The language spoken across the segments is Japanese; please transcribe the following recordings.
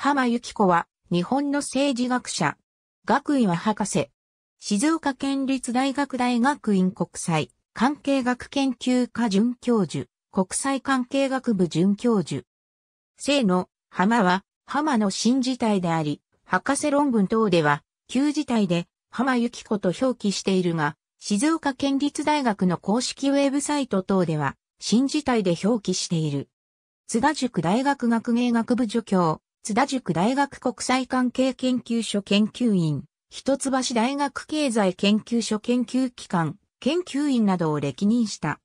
浜幸子は、日本の政治学者。学位は博士。静岡県立大学大学院国際関係学研究科准教授、国際関係学部准教授。生の浜は、浜の新事態であり、博士論文等では、旧事態で浜幸子と表記しているが、静岡県立大学の公式ウェブサイト等では、新事態で表記している。津田塾大学学芸学部助教、津田塾大学国際関係研究所研究員、一橋大学経済研究所研究機関、研究員などを歴任した。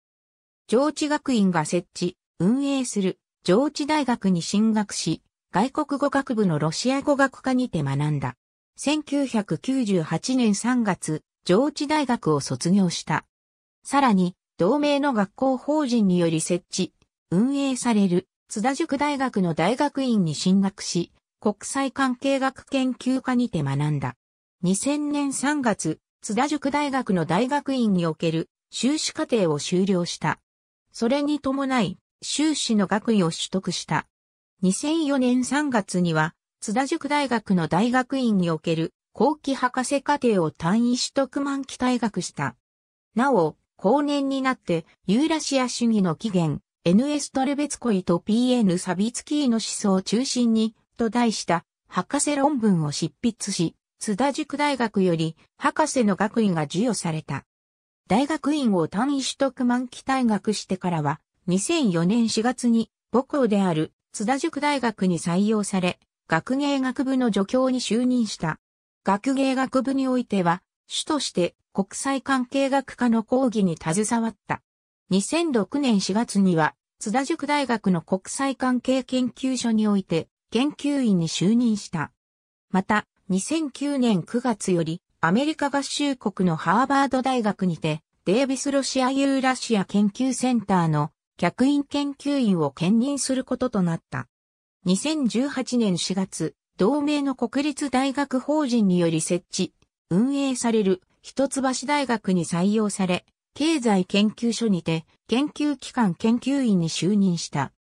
上智学院が設置、運営する上智大学に進学し、外国語学部のロシア語学科にて学んだ。1998年3月、上智大学を卒業した。さらに、同盟の学校法人により設置、運営される津田塾大学の大学院に進学し、国際関係学研究科にて学んだ。2000年3月、津田塾大学の大学院における修士課程を修了した。それに伴い、修士の学位を取得した。2004年3月には、津田塾大学の大学院における後期博士課程を単位取得満期退学した。なお、後年になってユーラシア主義の起源、N. S. トレベツコイと P. N. サビツキーの思想を中心に、と題した博士論文を執筆し、津田塾大学より博士の学位が授与された。大学院を単位取得満期退学してからは、2004年4月に母校である津田塾大学に採用され、学芸学部の助教に就任した。学芸学部においては、主として国際関係学科の講義に携わった。2006年4月には、津田塾大学の国際関係研究所において、研究員に就任した。また、2009年9月より、アメリカ合衆国のハーバード大学にて、デービスロシアユーラシア研究センターの客員研究員を兼任することとなった。2018年4月、同盟の国立大学法人により設置、運営される一橋大学に採用され、経済研究所にて研究機関研究員に就任した。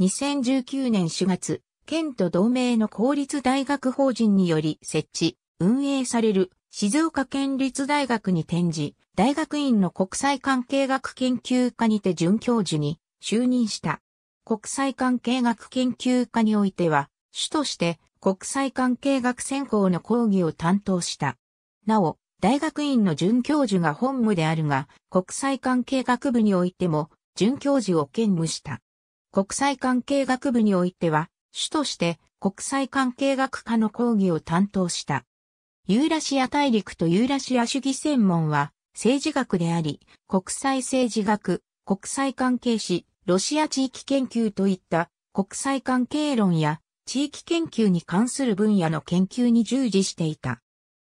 2019年4月、県と同盟の公立大学法人により設置、運営される静岡県立大学に転じ、大学院の国際関係学研究科にて准教授に就任した。国際関係学研究科においては、主として国際関係学専攻の講義を担当した。なお、大学院の准教授が本務であるが、国際関係学部においても、准教授を兼務した。国際関係学部においては、主として国際関係学科の講義を担当した。ユーラシア大陸とユーラシア主義専門は、政治学であり、国際政治学、国際関係史、ロシア地域研究といった国際関係論や地域研究に関する分野の研究に従事していた。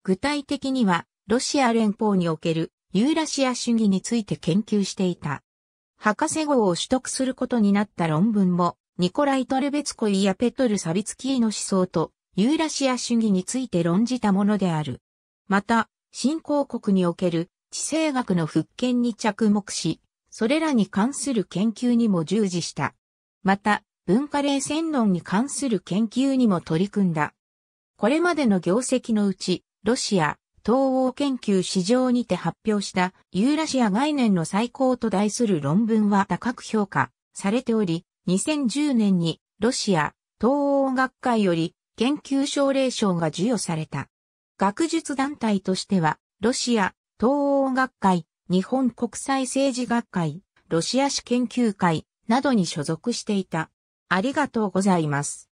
具体的には、ロシア連邦におけるユーラシア主義について研究していた。博士号を取得することになった論文も、ニコライ・トレベツコイやペトル・サビツキーの思想とユーラシア主義について論じたものである。また、新興国における地政学の復権に着目し、それらに関する研究にも従事した。また、文化冷戦論に関する研究にも取り組んだ。これまでの業績のうち、ロシア、東欧研究史上にて発表したユーラシア概念の最高と題する論文は高く評価されており、2010年にロシア東欧学会より研究奨励賞が授与された。学術団体としては、ロシア東欧学会、日本国際政治学会、ロシア史研究会などに所属していた。ありがとうございます。